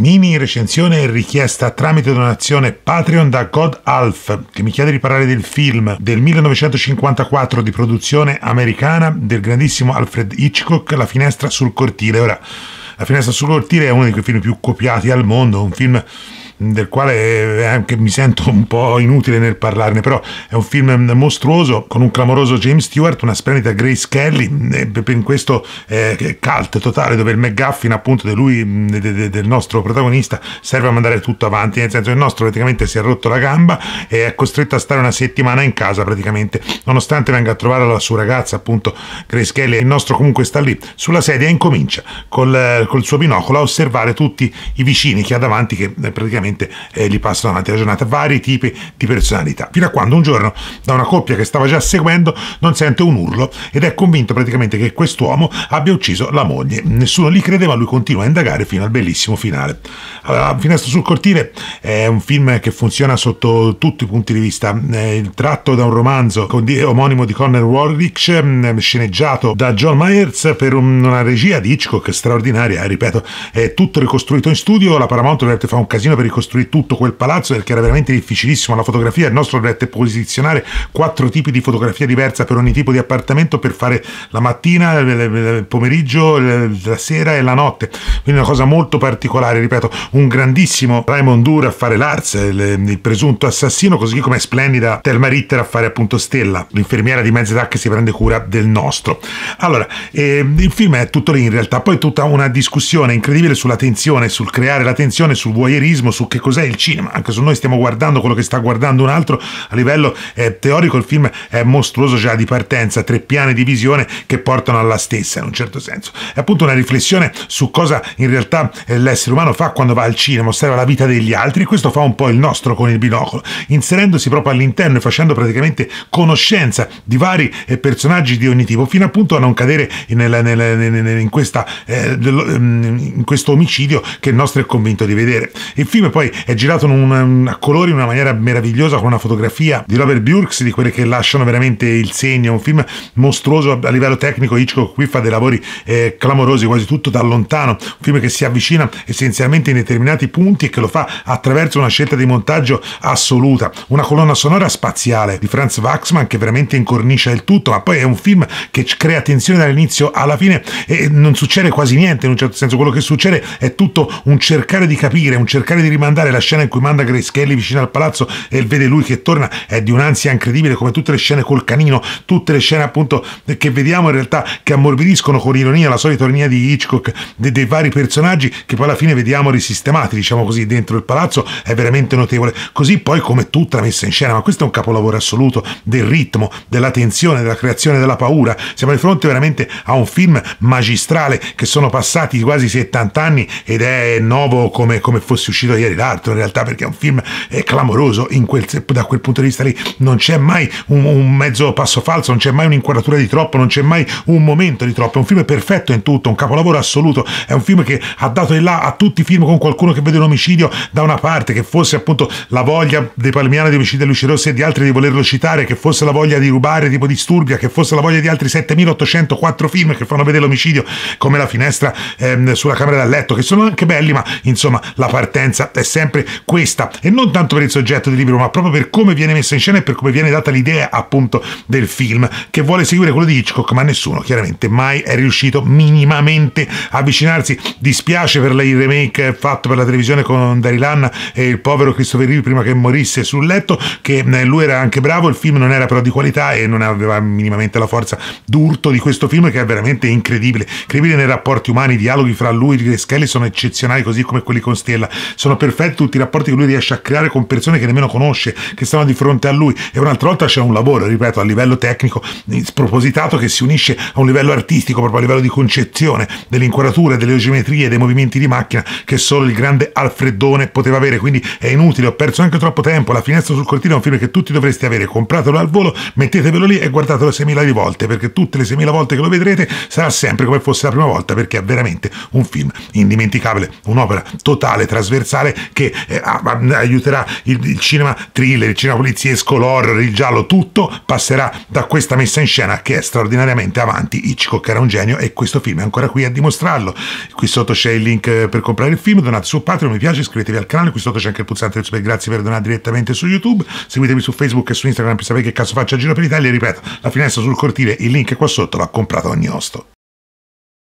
Mini recensione richiesta tramite donazione Patreon da God Alf, che mi chiede di parlare del film del 1954 di produzione americana del grandissimo Alfred Hitchcock, La finestra sul cortile. Ora, La finestra sul cortile è uno dei film più copiati al mondo, un film del quale eh, anche mi sento un po' inutile nel parlarne, però è un film mm, mostruoso con un clamoroso James Stewart, una splendida Grace Kelly, in mm, questo eh, cult totale dove il McGuffin appunto di lui, mm, de, de, del nostro protagonista, serve a mandare tutto avanti, nel senso che il nostro praticamente si è rotto la gamba e è costretto a stare una settimana in casa praticamente, nonostante venga a trovare la sua ragazza appunto Grace Kelly, il nostro comunque sta lì sulla sedia e incomincia col, col suo binocolo a osservare tutti i vicini che ha davanti che eh, praticamente veramente eh, gli passano avanti la giornata vari tipi di personalità fino a quando un giorno da una coppia che stava già seguendo non sente un urlo ed è convinto praticamente che quest'uomo abbia ucciso la moglie nessuno li crede ma lui continua a indagare fino al bellissimo finale allora Finestra sul cortile è un film che funziona sotto tutti i punti di vista è tratto da un romanzo omonimo di Connor Warwick mm, sceneggiato da John Myers per una regia di Hitchcock straordinaria ripeto è tutto ricostruito in studio la Paramount fa un casino per ricostruire ricostruire tutto quel palazzo perché era veramente difficilissimo. La fotografia, il nostro dovette posizionare quattro tipi di fotografia diversa per ogni tipo di appartamento per fare la mattina, il pomeriggio, la sera e la notte. Quindi una cosa molto particolare, ripeto, un grandissimo Raymond Dura a fare Lars, il presunto assassino, così come è splendida Thelma Ritter a fare appunto Stella, l'infermiera di mezza età che si prende cura del nostro. Allora, eh, il film è tutto lì in realtà, poi tutta una discussione incredibile sulla tensione, sul creare la tensione, sul voyeurismo, su che cos'è il cinema, anche se noi stiamo guardando quello che sta guardando un altro, a livello eh, teorico il film è mostruoso già cioè di partenza, tre piani di visione che portano alla stessa in un certo senso. È appunto una riflessione su cosa in realtà eh, l'essere umano fa quando va al cinema, osserva la vita degli altri, questo fa un po' il nostro con il binocolo, inserendosi proprio all'interno e facendo praticamente conoscenza di vari eh, personaggi di ogni tipo, fino appunto a non cadere nel, nel, nel, in, questa, eh, ehm, in questo omicidio che il nostro è convinto di vedere. Il film e poi è girato un, mm, a colori in una maniera meravigliosa con una fotografia di Robert Burks di quelle che lasciano veramente il segno, un film mostruoso a, livello tecnico, Hitchcock qui fa dei lavori eh, clamorosi quasi tutto da lontano, un film che si avvicina essenzialmente in determinati punti e che lo fa attraverso una scelta di montaggio assoluta, una colonna sonora spaziale di Franz Waxman che veramente incornicia il tutto, ma poi è un film che crea tensione dall'inizio alla fine e non succede quasi niente in un certo senso, quello che succede è tutto un cercare di capire, un cercare di rimanere rimandare la scena in cui manda Grace Kelly vicino al palazzo e vede lui che torna è di un'ansia incredibile come tutte le scene col canino tutte le scene appunto che vediamo in realtà che ammorbidiscono con ironia la solita ironia di Hitchcock dei, dei vari personaggi che poi alla fine vediamo risistemati diciamo così dentro il palazzo è veramente notevole così poi come tutta la messa in scena ma questo è un capolavoro assoluto del ritmo della tensione della creazione della paura siamo di fronte veramente a un film magistrale che sono passati quasi 70 anni ed è nuovo come, come fosse uscito ieri vedere l'altro in realtà perché è un film è eh, clamoroso quel, da quel punto di vista lì non c'è mai un, un mezzo passo falso non c'è mai un'inquadratura di troppo non c'è mai un momento di troppo è un film perfetto in tutto un capolavoro assoluto è un film che ha dato in là a tutti i film con qualcuno che vede un omicidio da una parte che fosse appunto la voglia dei Palmiani di omicidio Luci Rossi e di altri di volerlo citare che fosse la voglia di rubare tipo Disturbia che fosse la voglia di altri 7804 film che fanno vedere l'omicidio come la finestra ehm, sulla camera da letto che sono anche belli ma insomma la partenza è sempre questa e non tanto per il soggetto del libro ma proprio per come viene messa in scena e per come viene data l'idea appunto del film che vuole seguire quello di Hitchcock ma nessuno chiaramente mai è riuscito minimamente a avvicinarsi dispiace per il remake fatto per la televisione con Daryl Hanna e il povero Christopher Reeve prima che morisse sul letto che eh, lui era anche bravo il film non era però di qualità e non aveva minimamente la forza d'urto di questo film che è veramente incredibile incredibile nei rapporti umani i dialoghi fra lui e Skelly sono eccezionali così come quelli con Stella sono per perfetto tutti i rapporti che lui riesce a creare con persone che nemmeno conosce, che stanno di fronte a lui. E un'altra volta c'è un lavoro, ripeto, a livello tecnico eh, spropositato che si unisce a un livello artistico, proprio a livello di concezione delle inquadrature, delle geometrie, dei movimenti di macchina che solo il grande Alfreddone poteva avere. Quindi è inutile, ho perso anche troppo tempo. La finestra sul cortile è un film che tutti dovreste avere. Compratelo al volo, mettetevelo lì e guardatelo 6.000 di volte, perché tutte le 6.000 volte che lo vedrete sarà sempre come fosse la prima volta, perché è veramente un film indimenticabile, un'opera totale, trasversale che eh, aiuterà il, il, cinema thriller, il cinema poliziesco, l'horror, il giallo, tutto passerà da questa messa in scena che è straordinariamente avanti. Hitchcock era un genio e questo film è ancora qui a dimostrarlo. Qui sotto c'è il link eh, per comprare il film, donate su Patreon, mi piace, iscrivetevi al canale, qui sotto c'è anche il pulsante del super grazie per donare direttamente su YouTube, seguitemi su Facebook e su Instagram per sapere che cazzo faccio a giro per l'Italia, e ripeto, la finestra sul cortile, il link è qua sotto, l'ha comprato ogni osto.